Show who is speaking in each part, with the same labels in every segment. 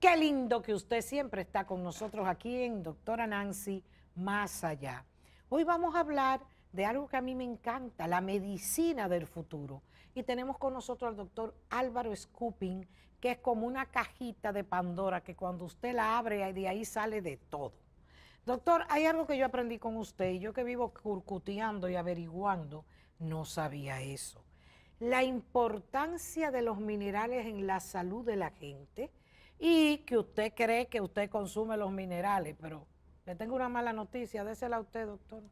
Speaker 1: Qué lindo que usted siempre está con nosotros aquí en Doctora Nancy Más Allá. Hoy vamos a hablar de algo que a mí me encanta, la medicina del futuro. Y tenemos con nosotros al doctor Álvaro Scooping, que es como una cajita de Pandora que cuando usted la abre, de ahí sale de todo. Doctor, hay algo que yo aprendí con usted y yo que vivo curcuteando y averiguando, no sabía eso. La importancia de los minerales en la salud de la gente y que usted cree que usted consume los minerales, pero le tengo una mala noticia, désela a usted, doctor.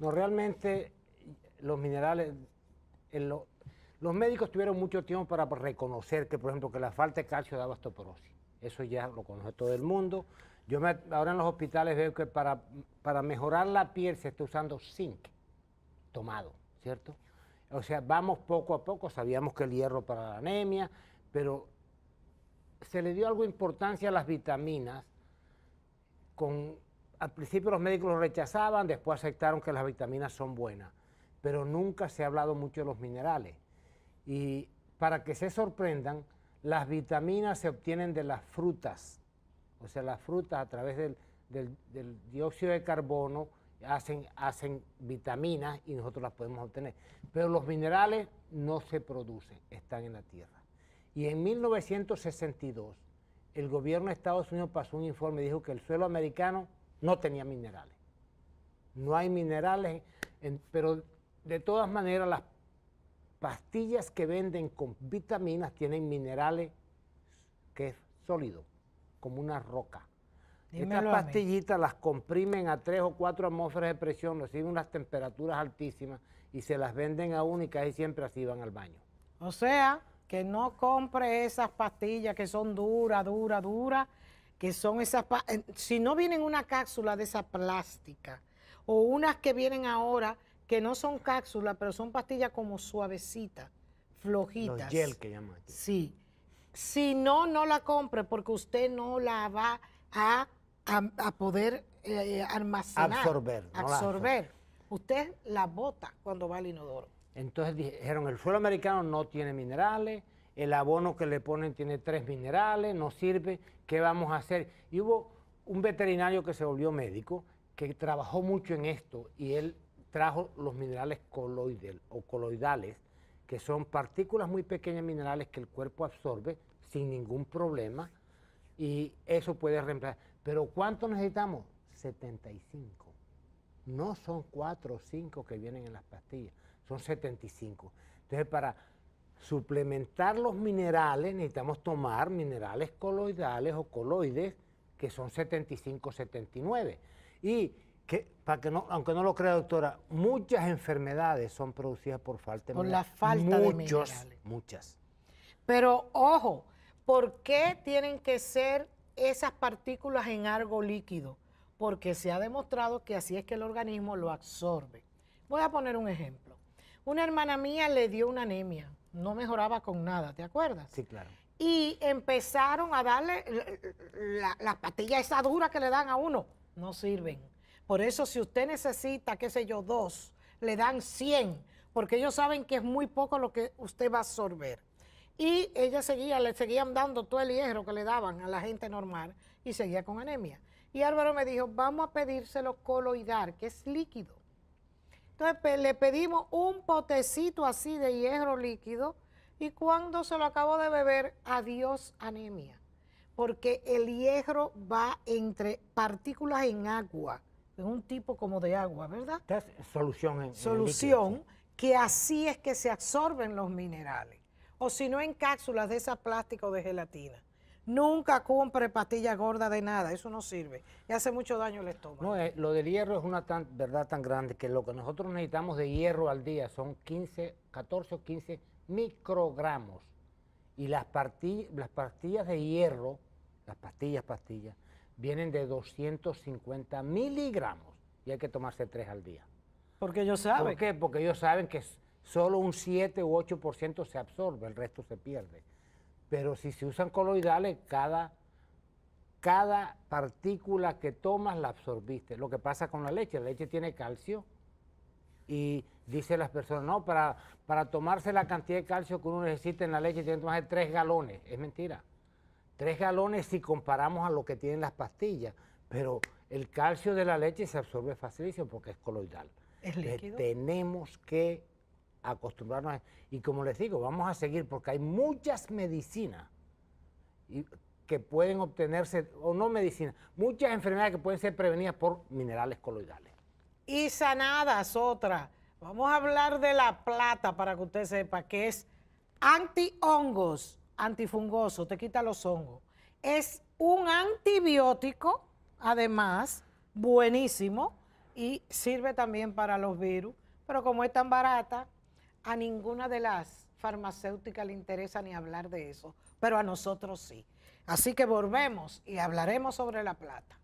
Speaker 2: No, realmente los minerales, los médicos tuvieron mucho tiempo para reconocer que, por ejemplo, que la falta de calcio daba osteoporosis. Eso ya lo conoce todo el mundo. Yo me, ahora en los hospitales veo que para, para mejorar la piel se está usando zinc tomado, ¿cierto? O sea, vamos poco a poco, sabíamos que el hierro para la anemia, pero se le dio algo importancia a las vitaminas. Con, al principio los médicos lo rechazaban, después aceptaron que las vitaminas son buenas, pero nunca se ha hablado mucho de los minerales. Y para que se sorprendan, las vitaminas se obtienen de las frutas, o sea, las frutas a través del, del dióxido de carbono hacen, hacen vitaminas y nosotros las podemos obtener, pero los minerales no se producen, están en la tierra. Y en 1962 el gobierno de Estados Unidos pasó un informe y dijo que el suelo americano no tenía minerales. No hay minerales, pero de todas maneras las pastillas que venden con vitaminas tienen minerales que es sólido, como una roca. Estas pastillitas las comprimen a tres o cuatro atmósferas de presión, reciben unas temperaturas altísimas y se las venden a únicas y siempre así van al baño. O sea, que no compre esas
Speaker 1: pastillas que son duras, duras, duras, que son esas... Si no vienen una cápsula de esa plástica, o unas que vienen ahora, que no son cápsulas, pero son pastillas como suavecitas, flojitas. Los gel
Speaker 2: que llaman Sí.
Speaker 1: Si no, no la compre, porque usted no la va a, poder eh, eh, almacenar. Absorber. absorber. Usted la bota cuando va al inodoro.
Speaker 2: Entonces dijeron, el suelo americano no tiene minerales, el abono que le ponen tiene tres minerales, no sirve, ¿qué vamos a hacer? Y hubo un veterinario que se volvió médico, que trabajó mucho en esto, y él trajo los minerales o coloidales, que son partículas muy pequeñas minerales que el cuerpo absorbe sin ningún problema, y eso puede reemplazar. Pero ¿cuánto necesitamos? 75. No son cuatro o cinco que vienen en las pastillas son 75. Entonces, para suplementar los minerales, necesitamos tomar minerales coloidales o coloides, que son 75, 79. Y que, para que no, aunque no lo crea doctora, muchas enfermedades son producidas por falta de minerales. Por la falta de minerales. Muchas.
Speaker 1: Pero ojo, ¿por qué tienen que ser esas partículas en algo líquido? Porque se ha demostrado que así es que el organismo lo absorbe. Voy a poner un ejemplo. Una hermana mía le dio una anemia, no mejoraba con nada, ¿te acuerdas? Sí, claro. Y empezaron a darle las la pastillas esa dura que le dan a uno, no sirven. Por eso si usted necesita, qué sé yo, dos, le dan 100, porque ellos saben que es muy poco lo que usted va a absorber. Y ella seguía, le seguían dando todo el hierro que le daban a la gente normal y seguía con anemia. Y Álvaro me dijo, vamos a pedírselo coloidar, que es líquido. Entonces le pedimos un potecito así de hierro líquido y cuando se lo acabo de beber, adiós anemia, porque el hierro va entre partículas en agua, en un tipo como de agua, ¿verdad? Es
Speaker 2: solución. En, solución,
Speaker 1: que así es que se absorben los minerales, o si no en cápsulas de esa plástica o de gelatina.
Speaker 2: Nunca compre pastillas gordas de nada, eso no sirve. Y hace mucho daño al estómago. No, eh, lo del hierro es una verdad tan grande que lo que nosotros necesitamos de hierro al día son 15, 14 o 15 microgramos. Y las, las pastillas de hierro, las pastillas, pastillas, vienen de 250 miligramos. Y hay que tomarse tres al día. Porque ellos saben. ¿Por qué? Porque ellos saben que solo un 7 u 8% se absorbe, el resto se pierde. Pero si se usan coloidales, cada, cada partícula que tomas la absorbiste. Lo que pasa con la leche, la leche tiene calcio. Y dicen las personas, no, para, para tomarse la cantidad de calcio que uno necesita en la leche tiene que tomarse tres galones. Es mentira. Tres galones si comparamos a lo que tienen las pastillas. Pero el calcio de la leche se absorbe facilísimo porque es coloidal. ¿Es líquido? tenemos que acostumbrarnos. Y como les digo, vamos a seguir porque hay muchas medicinas que pueden obtenerse, o no medicinas, muchas enfermedades que pueden ser prevenidas por minerales coloidales. Y sanadas, otra. Vamos a hablar de la plata para
Speaker 1: que usted sepa que es antihongos, antifungoso, te quita los hongos. Es un antibiótico, además, buenísimo y sirve también para los virus, pero como es tan barata, a ninguna de las farmacéuticas le interesa ni hablar de eso, pero a nosotros sí. Así que volvemos y hablaremos sobre la plata.